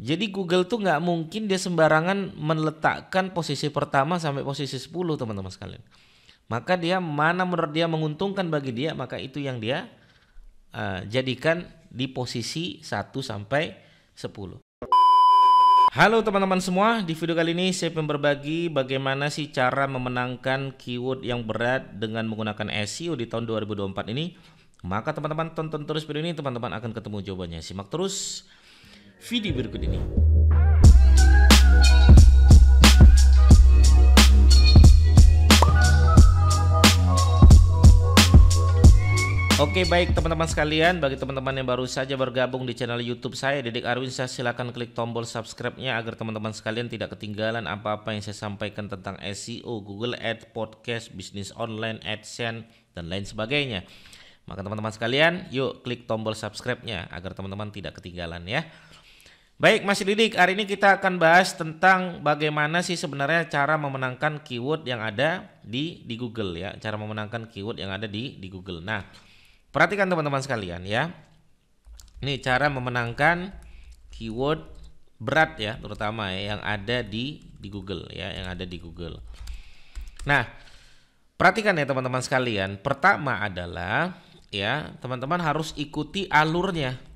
Jadi Google tuh nggak mungkin dia sembarangan meletakkan posisi pertama sampai posisi 10 teman-teman sekalian. Maka dia mana menurut dia menguntungkan bagi dia maka itu yang dia uh, jadikan di posisi 1 sampai 10. Halo teman-teman semua, di video kali ini saya akan berbagi bagaimana sih cara memenangkan keyword yang berat dengan menggunakan SEO di tahun 2024 ini. Maka teman-teman tonton terus video ini, teman-teman akan ketemu jawabannya. Simak terus video berikut ini. Oke baik teman-teman sekalian bagi teman-teman yang baru saja bergabung di channel YouTube saya Dedek Arwinsa silahkan klik tombol subscribe-nya agar teman-teman sekalian tidak ketinggalan apa-apa yang saya sampaikan tentang SEO, Google Ads, podcast, bisnis online, AdSense dan lain sebagainya. Maka teman-teman sekalian yuk klik tombol subscribe-nya agar teman-teman tidak ketinggalan ya. Baik Mas Didik, hari ini kita akan bahas tentang bagaimana sih sebenarnya cara memenangkan keyword yang ada di di Google ya, cara memenangkan keyword yang ada di di Google. Nah, perhatikan teman-teman sekalian ya. Ini cara memenangkan keyword berat ya, terutama ya, yang ada di di Google ya, yang ada di Google. Nah, perhatikan ya teman-teman sekalian. Pertama adalah ya, teman-teman harus ikuti alurnya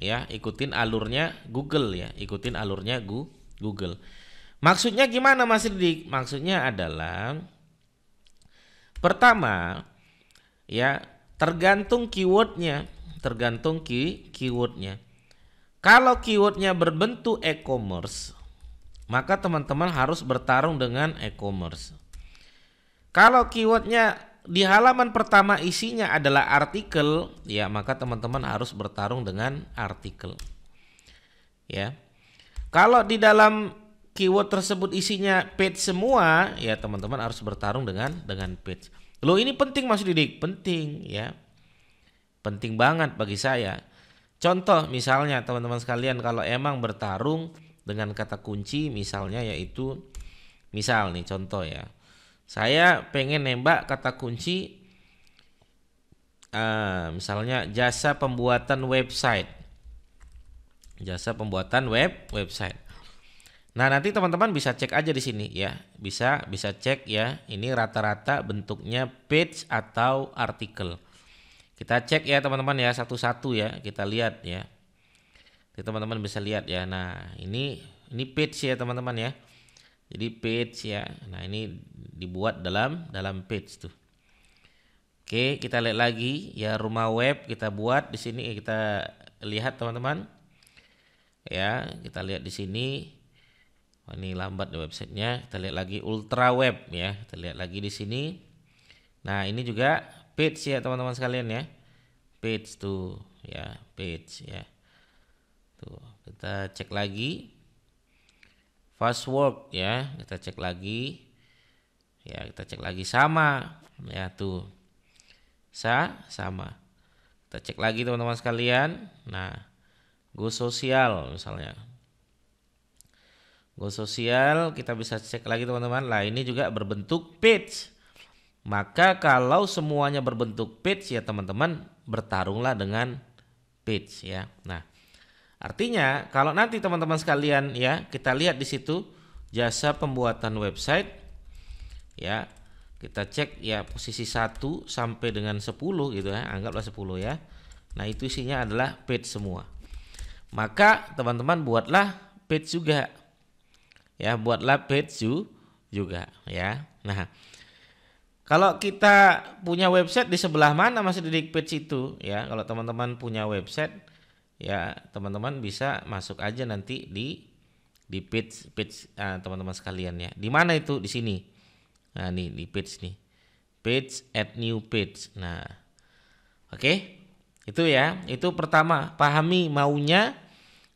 ya ikutin alurnya Google ya ikutin alurnya gu Google maksudnya gimana Mas Ridik maksudnya adalah pertama ya tergantung keywordnya tergantung key keywordnya kalau keywordnya berbentuk e-commerce maka teman-teman harus bertarung dengan e-commerce kalau keywordnya di halaman pertama isinya adalah artikel, ya maka teman-teman harus bertarung dengan artikel. Ya. Kalau di dalam keyword tersebut isinya page semua, ya teman-teman harus bertarung dengan dengan page. Loh ini penting Mas Didik, penting ya. Penting banget bagi saya. Contoh misalnya teman-teman sekalian kalau emang bertarung dengan kata kunci misalnya yaitu misal nih contoh ya saya pengen nembak kata kunci uh, misalnya jasa pembuatan website jasa pembuatan web website nah nanti teman-teman bisa cek aja di sini ya bisa bisa cek ya ini rata-rata bentuknya page atau artikel kita cek ya teman-teman ya satu-satu ya kita lihat ya teman-teman bisa lihat ya nah ini ini page ya teman-teman ya jadi page ya nah ini dibuat dalam dalam page tuh. Oke, kita lihat lagi ya rumah web kita buat di sini eh, kita lihat teman-teman. Ya, kita lihat di sini. Oh, ini lambat di websitenya. Kita lihat lagi ultra web ya. Kita lihat lagi di sini. Nah, ini juga page ya teman-teman sekalian ya. Page tuh ya, page ya. Tuh, kita cek lagi. Fast work ya, kita cek lagi ya kita cek lagi sama ya tuh sa sama kita cek lagi teman-teman sekalian nah go sosial misalnya go sosial kita bisa cek lagi teman-teman lah ini juga berbentuk page maka kalau semuanya berbentuk page ya teman-teman bertarunglah dengan page ya nah artinya kalau nanti teman-teman sekalian ya kita lihat di situ jasa pembuatan website ya kita cek ya posisi 1 sampai dengan 10 gitu ya anggaplah 10 ya nah itu isinya adalah page semua maka teman-teman buatlah page juga ya buatlah page juga ya nah kalau kita punya website di sebelah mana masih di page itu ya kalau teman-teman punya website ya teman-teman bisa masuk aja nanti di di page page ah, teman-teman uh, sekalian ya di mana itu di sini Nah, ini di page nih. Page add new page. Nah. Oke. Okay? Itu ya, itu pertama, pahami maunya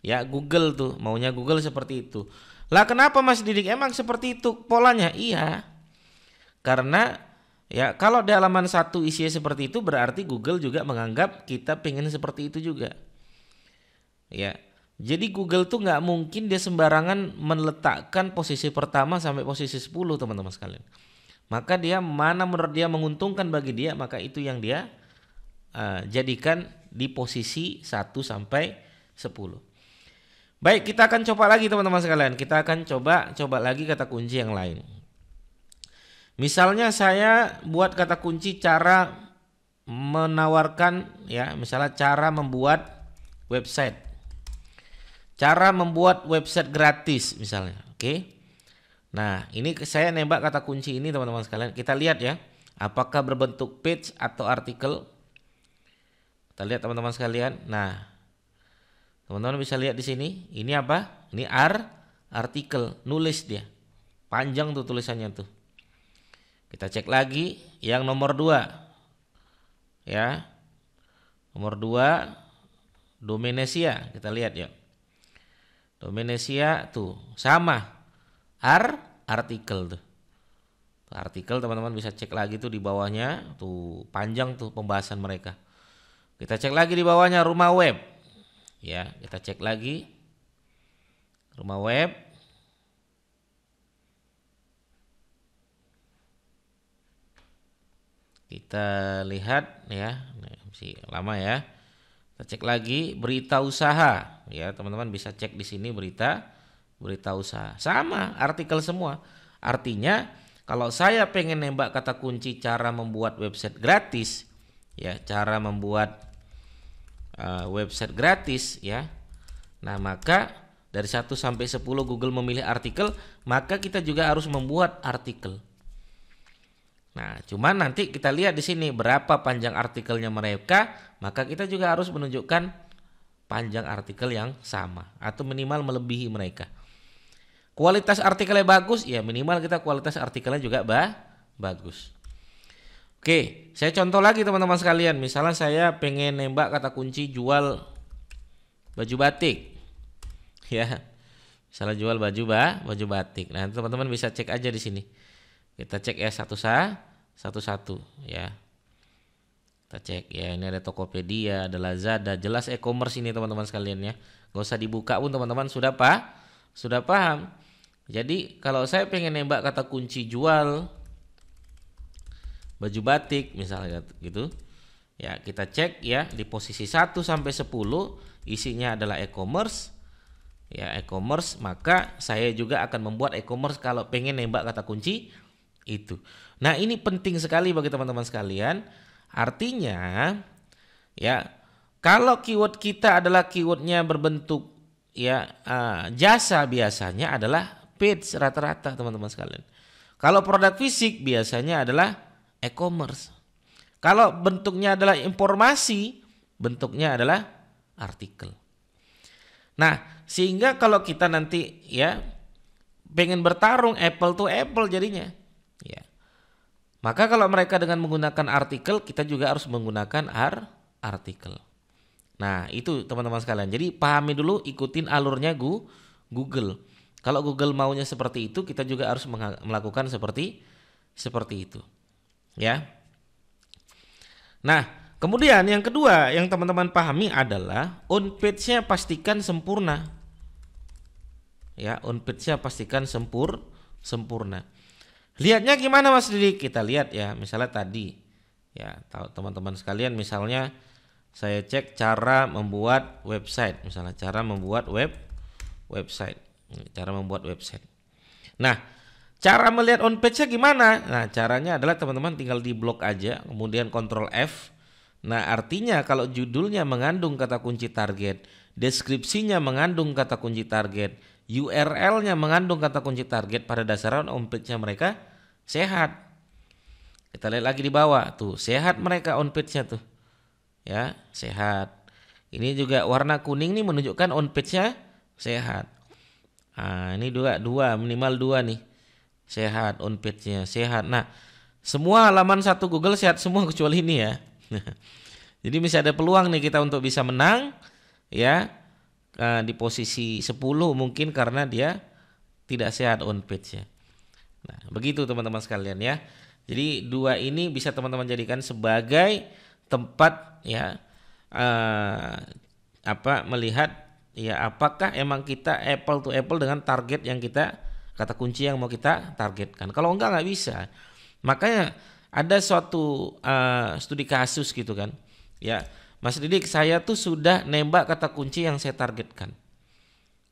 ya Google tuh, maunya Google seperti itu. Lah kenapa Mas Didik emang seperti itu polanya? Iya. Karena ya kalau di halaman satu isinya seperti itu berarti Google juga menganggap kita pengen seperti itu juga. Ya, jadi Google tuh nggak mungkin dia sembarangan meletakkan posisi pertama sampai posisi 10 teman-teman sekalian. Maka dia mana menurut dia menguntungkan bagi dia maka itu yang dia uh, jadikan di posisi 1 sampai 10. Baik, kita akan coba lagi teman-teman sekalian. Kita akan coba coba lagi kata kunci yang lain. Misalnya saya buat kata kunci cara menawarkan ya, misalnya cara membuat website Cara membuat website gratis misalnya, oke? Nah, ini saya nembak kata kunci ini teman-teman sekalian. Kita lihat ya, apakah berbentuk page atau artikel. Kita lihat teman-teman sekalian. Nah, teman-teman bisa lihat di sini. Ini apa? Ini r artikel, nulis dia. Panjang tuh tulisannya tuh. Kita cek lagi yang nomor 2. Ya. Nomor 2 ya. kita lihat ya. Domenesia tuh sama ar artikel tuh. tuh artikel teman-teman bisa cek lagi tuh di bawahnya tuh panjang tuh pembahasan mereka. Kita cek lagi di bawahnya rumah web. Ya, kita cek lagi rumah web. Kita lihat ya, masih lama ya. Kita cek lagi berita usaha ya, teman-teman bisa cek di sini berita berita usaha. Sama artikel semua. Artinya kalau saya pengen nembak kata kunci cara membuat website gratis ya, cara membuat uh, website gratis ya. Nah, maka dari 1 sampai 10 Google memilih artikel, maka kita juga harus membuat artikel. Nah, cuman nanti kita lihat di sini berapa panjang artikelnya mereka, maka kita juga harus menunjukkan panjang artikel yang sama atau minimal melebihi mereka. Kualitas artikelnya bagus, ya minimal kita kualitas artikelnya juga bah bagus. Oke, saya contoh lagi teman-teman sekalian. Misalnya saya pengen nembak kata kunci jual baju batik. Ya. Misalnya jual baju bah, baju batik. Nah, teman-teman bisa cek aja di sini. Kita cek ya satu sah satu-satu ya. Kita cek ya ini ada Tokopedia, ada Lazada, jelas e-commerce ini teman-teman sekalian ya. Gak usah dibuka pun teman-teman sudah pak sudah paham. Jadi kalau saya pengen nembak kata kunci jual baju batik misalnya gitu. Ya, kita cek ya di posisi 1 sampai 10 isinya adalah e-commerce. Ya, e-commerce maka saya juga akan membuat e-commerce kalau pengen nembak kata kunci itu. Nah, ini penting sekali bagi teman-teman sekalian. Artinya ya, kalau keyword kita adalah keywordnya berbentuk ya uh, jasa biasanya adalah page rata-rata teman-teman sekalian. Kalau produk fisik biasanya adalah e-commerce. Kalau bentuknya adalah informasi, bentuknya adalah artikel. Nah, sehingga kalau kita nanti ya pengen bertarung apple to apple jadinya. Maka kalau mereka dengan menggunakan artikel, kita juga harus menggunakan ar artikel. Nah, itu teman-teman sekalian. Jadi pahami dulu, ikutin alurnya gu Google. Kalau Google maunya seperti itu, kita juga harus melakukan seperti seperti itu. Ya. Nah, kemudian yang kedua yang teman-teman pahami adalah on page-nya pastikan sempurna. Ya, on page-nya pastikan sempur sempurna. Lihatnya gimana Mas Didi? Kita lihat ya, misalnya tadi ya, tahu teman-teman sekalian misalnya saya cek cara membuat website, misalnya cara membuat web website, hmm, cara membuat website. Nah, cara melihat on page-nya gimana? Nah, caranya adalah teman-teman tinggal di blok aja, kemudian kontrol F. Nah, artinya kalau judulnya mengandung kata kunci target, deskripsinya mengandung kata kunci target, URL-nya mengandung kata kunci target pada dasaran on page-nya mereka sehat. Kita lihat lagi di bawah tuh, sehat mereka on nya tuh. Ya, sehat. Ini juga warna kuning nih menunjukkan on nya sehat. Nah, ini dua, dua minimal dua nih. Sehat on nya sehat. Nah, semua halaman satu Google sehat semua kecuali ini ya. Jadi masih ada peluang nih kita untuk bisa menang ya uh, di posisi 10 mungkin karena dia tidak sehat on page ya. Nah, begitu teman-teman sekalian ya. Jadi dua ini bisa teman-teman jadikan sebagai tempat ya uh, apa melihat ya apakah emang kita apple to apple dengan target yang kita kata kunci yang mau kita targetkan. Kalau enggak nggak bisa. Makanya ada suatu uh, studi kasus gitu kan Ya, Mas Didik, saya tuh sudah nembak kata kunci yang saya targetkan.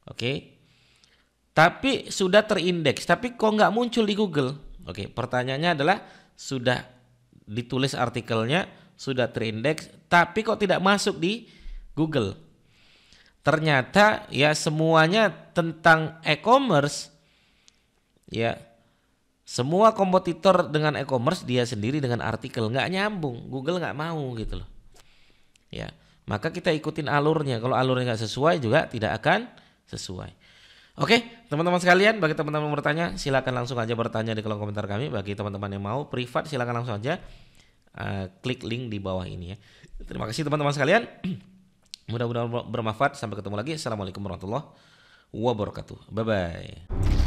Oke. Tapi sudah terindeks, tapi kok nggak muncul di Google? Oke, pertanyaannya adalah sudah ditulis artikelnya, sudah terindeks, tapi kok tidak masuk di Google? Ternyata ya semuanya tentang e-commerce ya semua kompetitor dengan e-commerce dia sendiri dengan artikel nggak nyambung Google nggak mau gitu loh ya maka kita ikutin alurnya kalau alurnya nggak sesuai juga tidak akan sesuai Oke, teman-teman sekalian, bagi teman-teman yang bertanya, silakan langsung aja bertanya di kolom komentar kami. Bagi teman-teman yang mau privat, silakan langsung aja uh, klik link di bawah ini ya. Terima kasih teman-teman sekalian. Mudah-mudahan bermanfaat. Sampai ketemu lagi. Assalamualaikum warahmatullahi wabarakatuh. Bye bye.